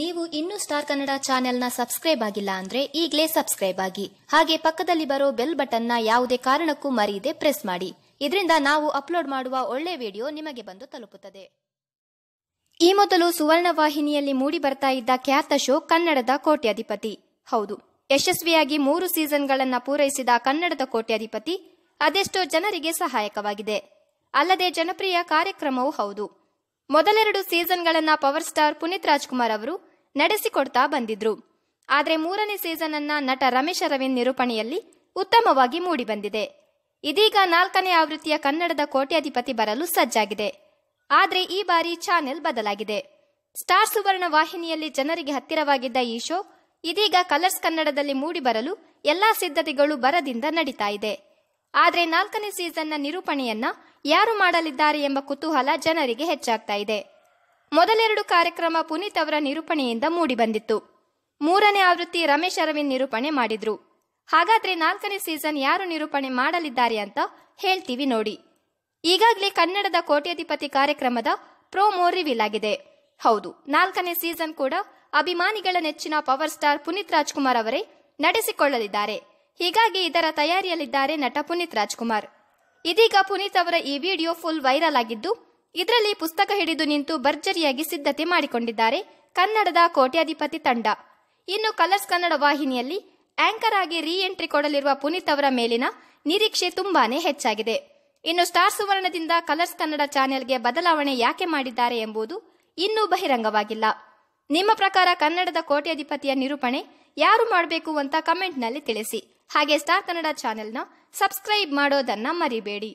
ನೀವು ಇನ್ನೂ ಸ್ಟಾರ್ ಕನ್ನಡ ಚಾನೆಲ್ನ ಸಬ್ಸ್ಕ್ರೈಬ್ ಆಗಿಲ್ಲ ಅಂದ್ರೆ ಈಗಲೇ ಸಬ್ಸ್ಕ್ರೈಬ್ ಆಗಿ ಹಾಗೆ ಪಕ್ಕದಲ್ಲಿ ಬರೋ ಬೆಲ್ ಬಟನ್ನ ಯಾವುದೇ ಕಾರಣಕ್ಕೂ ಮರೆಯದೆ ಪ್ರೆಸ್ ಮಾಡಿ ಇದರಿಂದ ನಾವು ಅಪ್ಲೋಡ್ ಮಾಡುವ ಒಳ್ಳೆ ವಿಡಿಯೋ ನಿಮಗೆ ಬಂದು ತಲುಪುತ್ತದೆ ಈ ಮೊದಲು ಸುವರ್ಣ ವಾಹಿನಿಯಲ್ಲಿ ಮೂಡಿ ಬರ್ತಾ ಇದ್ದ ಖ್ಯಾತ ಶೋ ಕನ್ನಡದ ಕೋಟ್ಯಾಧಿಪತಿ ಹೌದು ಯಶಸ್ವಿಯಾಗಿ ಮೂರು ಸೀಸನ್ಗಳನ್ನು ಪೂರೈಸಿದ ಕನ್ನಡದ ಕೋಟ್ಯಾಧಿಪತಿ ಅದೆಷ್ಟೋ ಜನರಿಗೆ ಸಹಾಯಕವಾಗಿದೆ ಅಲ್ಲದೆ ಜನಪ್ರಿಯ ಕಾರ್ಯಕ್ರಮವೂ ಹೌದು ಮೊದಲೆರಡು ಸೀಸನ್ಗಳನ್ನ ಪವರ್ ಸ್ಟಾರ್ ಪುನೀತ್ ರಾಜ್ಕುಮಾರ್ ಅವರು ನಡೆಸಿಕೊಡ್ತಾ ಬಂದಿದ್ರು ಆದರೆ ಮೂರನೇ ಸೀಸನ್ ಅನ್ನ ನಟ ರಮೇಶ್ ಅರವಿಂದ್ ನಿರೂಪಣೆಯಲ್ಲಿ ಉತ್ತಮವಾಗಿ ಮೂಡಿಬಂದಿದೆ ಇದೀಗ ನಾಲ್ಕನೇ ಆವೃತ್ತಿಯ ಕನ್ನಡದ ಕೋಟ್ಯಾಧಿಪತಿ ಬರಲು ಸಜ್ಜಾಗಿದೆ ಆದರೆ ಈ ಬಾರಿ ಚಾನೆಲ್ ಬದಲಾಗಿದೆ ಸ್ಟಾರ್ ಸುವರ್ಣ ವಾಹಿನಿಯಲ್ಲಿ ಜನರಿಗೆ ಹತ್ತಿರವಾಗಿದ್ದ ಈ ಶೋ ಇದೀಗ ಕಲರ್ಸ್ ಕನ್ನಡದಲ್ಲಿ ಮೂಡಿಬರಲು ಎಲ್ಲಾ ಸಿದ್ಧತೆಗಳು ಬರದಿಂದ ನಡೀತಾ ಇದೆ ಆದರೆ ನಾಲ್ಕನೇ ಸೀಸನ್ನ ನಿರೂಪಣೆಯನ್ನ ಯಾರು ಮಾಡಲಿದ್ದಾರೆ ಎಂಬ ಕುತೂಹಲ ಜನರಿಗೆ ಹೆಚ್ಚಾಗ್ತಾ ಇದೆ ಮೊದಲೆರಡು ಕಾರ್ಯಕ್ರಮ ಪುನೀತ್ ಅವರ ನಿರೂಪಣೆಯಿಂದ ಮೂಡಿಬಂದಿತ್ತು ಮೂರನೇ ಆವೃತ್ತಿ ರಮೇಶ್ ಅರವಿಂದ್ ನಿರೂಪಣೆ ಮಾಡಿದ್ರು ಹಾಗಾದ್ರೆ ನಾಲ್ಕನೇ ಸೀಸನ್ ಯಾರು ನಿರೂಪಣೆ ಮಾಡಲಿದ್ದಾರೆ ಅಂತ ಹೇಳ್ತೀವಿ ನೋಡಿ ಈಗಾಗಲೇ ಕನ್ನಡದ ಕೋಟ್ಯಾಧಿಪತಿ ಕಾರ್ಯಕ್ರಮದ ಪ್ರೋಮೋ ರಿವೀಲ್ ಆಗಿದೆ ಹೌದು ನಾಲ್ಕನೇ ಸೀಸನ್ ಕೂಡ ಅಭಿಮಾನಿಗಳ ನೆಚ್ಚಿನ ಪವರ್ ಸ್ಟಾರ್ ಪುನೀತ್ ರಾಜ್ಕುಮಾರ್ ಅವರೇ ನಡೆಸಿಕೊಳ್ಳಲಿದ್ದಾರೆ ಹೀಗಾಗಿ ಇದರ ತಯಾರಿಯಲ್ಲಿದ್ದಾರೆ ನಟ ಪುನೀತ್ ರಾಜ್ಕುಮಾರ್ ಇದೀಗ ಪುನೀತ್ ಅವರ ಈ ವಿಡಿಯೋ ಫುಲ್ ವೈರಲ್ ಆಗಿದ್ದು ಇದರಲ್ಲಿ ಪುಸ್ತಕ ಹಿಡಿದು ನಿಂತು ಭರ್ಜರಿಯಾಗಿ ಸಿದ್ಧತೆ ಮಾಡಿಕೊಂಡಿದ್ದಾರೆ ಕನ್ನಡದ ಕೋಟ್ಯಾಧಿಪತಿ ತಂಡ ಇನ್ನು ಕಲರ್ಸ್ ಕನ್ನಡ ವಾಹಿನಿಯಲ್ಲಿ ಆಂಕರ್ ಆಗಿ ರೀಎಂಟ್ರಿ ಕೊಡಲಿರುವ ಪುನೀತ್ ಅವರ ಮೇಲಿನ ನಿರೀಕ್ಷೆ ತುಂಬಾನೇ ಹೆಚ್ಚಾಗಿದೆ ಇನ್ನು ಸ್ಟಾರ್ ಸುವರ್ಣದಿಂದ ಕಲರ್ಸ್ ಕನ್ನಡ ಚಾನೆಲ್ಗೆ ಬದಲಾವಣೆ ಯಾಕೆ ಮಾಡಿದ್ದಾರೆ ಎಂಬುದು ಇನ್ನೂ ಬಹಿರಂಗವಾಗಿಲ್ಲ ನಿಮ್ಮ ಪ್ರಕಾರ ಕನ್ನಡದ ಕೋಟ್ಯಾಧಿಪತಿಯ ನಿರೂಪಣೆ ಯಾರು ಮಾಡಬೇಕು ಅಂತ ಕಮೆಂಟ್ನಲ್ಲಿ ತಿಳಿಸಿ ಹಾಗೆ ಸ್ಟಾರ್ ಕನ್ನಡ ಚಾನೆಲ್ನ ಸಬ್ಸ್ಕ್ರೈಬ್ ಮಾಡೋದನ್ನ ಮರಿಬೇಡಿ